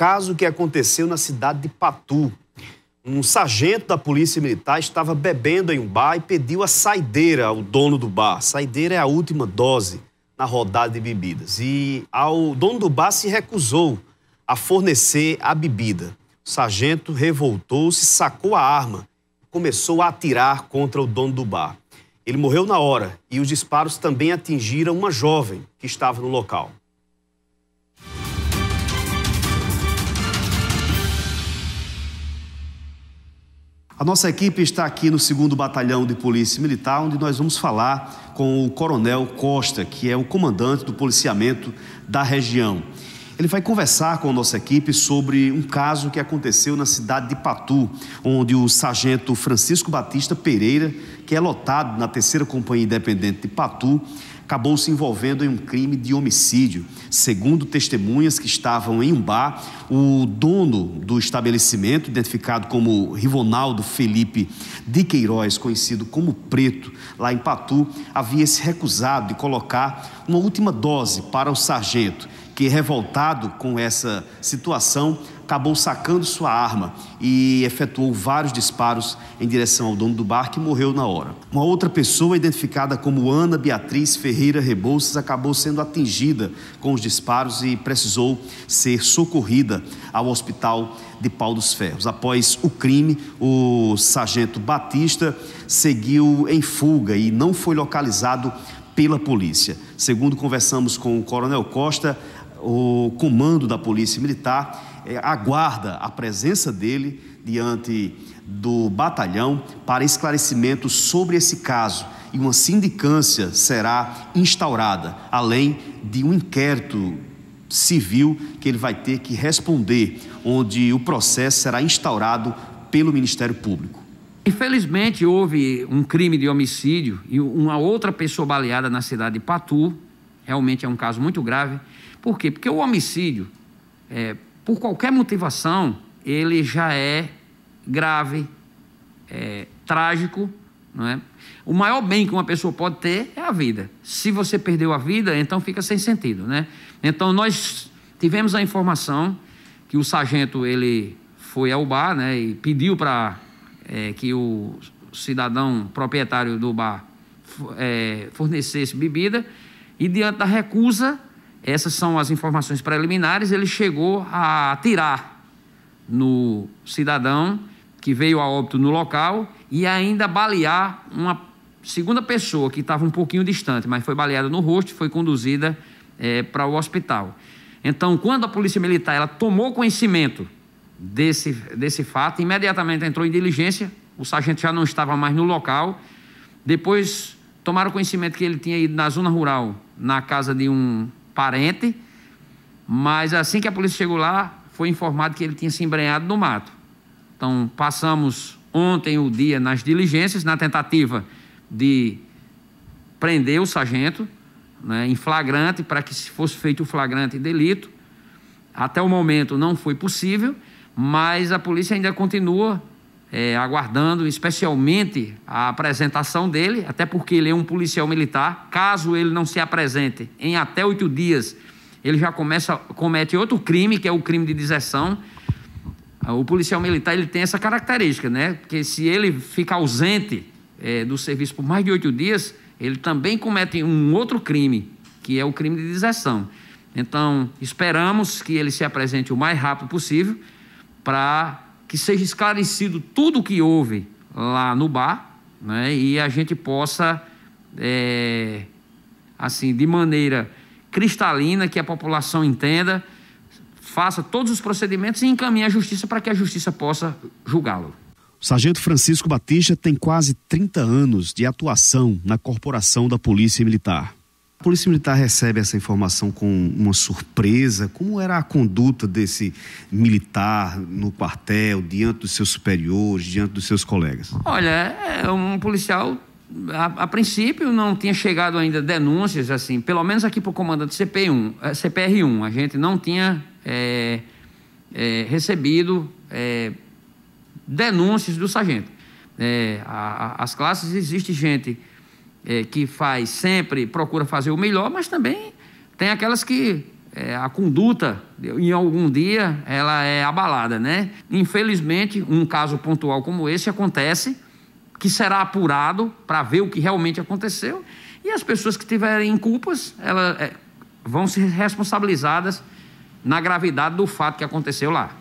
caso que aconteceu na cidade de Patu. Um sargento da Polícia Militar estava bebendo em um bar e pediu a saideira ao dono do bar. Saideira é a última dose na rodada de bebidas. E ao dono do bar se recusou a fornecer a bebida. O sargento revoltou-se, sacou a arma e começou a atirar contra o dono do bar. Ele morreu na hora e os disparos também atingiram uma jovem que estava no local. A nossa equipe está aqui no 2 Batalhão de Polícia Militar, onde nós vamos falar com o Coronel Costa, que é o comandante do policiamento da região. Ele vai conversar com a nossa equipe sobre um caso que aconteceu na cidade de Patu, onde o sargento Francisco Batista Pereira, que é lotado na terceira companhia independente de Patu, acabou se envolvendo em um crime de homicídio. Segundo testemunhas que estavam em um bar, o dono do estabelecimento, identificado como Rivonaldo Felipe de Queiroz, conhecido como Preto, lá em Patu, havia se recusado de colocar uma última dose para o sargento, que revoltado com essa situação, acabou sacando sua arma e efetuou vários disparos em direção ao dono do bar, que morreu na hora. Uma outra pessoa, identificada como Ana Beatriz Ferreira Rebouças, acabou sendo atingida com os disparos e precisou ser socorrida ao hospital de Pau dos Ferros. Após o crime, o sargento Batista seguiu em fuga e não foi localizado pela polícia. Segundo conversamos com o Coronel Costa, o comando da Polícia Militar é, aguarda a presença dele diante do batalhão para esclarecimento sobre esse caso e uma sindicância será instaurada, além de um inquérito civil que ele vai ter que responder, onde o processo será instaurado pelo Ministério Público. Infelizmente, houve um crime de homicídio e uma outra pessoa baleada na cidade de Patu. Realmente é um caso muito grave. Por quê? Porque o homicídio, é, por qualquer motivação, ele já é grave, é, trágico. Não é? O maior bem que uma pessoa pode ter é a vida. Se você perdeu a vida, então fica sem sentido. Né? Então, nós tivemos a informação que o sargento ele foi ao bar né, e pediu para é, que o cidadão proprietário do bar é, fornecesse bebida. E diante da recusa, essas são as informações preliminares. Ele chegou a atirar no cidadão que veio a óbito no local e ainda balear uma segunda pessoa que estava um pouquinho distante, mas foi baleada no rosto e foi conduzida é, para o hospital. Então, quando a polícia militar ela tomou conhecimento desse, desse fato, imediatamente entrou em diligência, o sargento já não estava mais no local. Depois tomaram conhecimento que ele tinha ido na zona rural, na casa de um parente, mas assim que a polícia chegou lá, foi informado que ele tinha se embrenhado no mato. Então, passamos ontem o dia nas diligências, na tentativa de prender o sargento né, em flagrante, para que se fosse feito o flagrante delito. Até o momento não foi possível, mas a polícia ainda continua é, aguardando especialmente a apresentação dele, até porque ele é um policial militar. Caso ele não se apresente em até oito dias, ele já começa, comete outro crime, que é o crime de deserção. O policial militar ele tem essa característica, né? Porque se ele fica ausente é, do serviço por mais de oito dias, ele também comete um outro crime, que é o crime de deserção. Então, esperamos que ele se apresente o mais rápido possível para que seja esclarecido tudo o que houve lá no bar, né? E a gente possa, é, assim, de maneira cristalina, que a população entenda, faça todos os procedimentos e encaminhe a justiça para que a justiça possa julgá-lo. O sargento Francisco Batista tem quase 30 anos de atuação na corporação da Polícia Militar. A Polícia Militar recebe essa informação com uma surpresa? Como era a conduta desse militar no quartel, diante dos seus superiores, diante dos seus colegas? Olha, é, um policial a, a, princípio não tinha chegado ainda denúncias assim, pelo menos aqui para o comandante CP1, é, CPR1, a gente não tinha é, é, recebido é, denúncias do sargento. É, a, a, as classes existe gente é, que faz sempre, procura fazer o melhor, mas também tem aquelas que é, a conduta em algum dia ela é abalada, né? Infelizmente, um caso pontual como esse acontece, que será apurado para ver o que realmente aconteceu e as pessoas que tiverem culpas, elas é, vão ser responsabilizadas na gravidade do fato que aconteceu lá.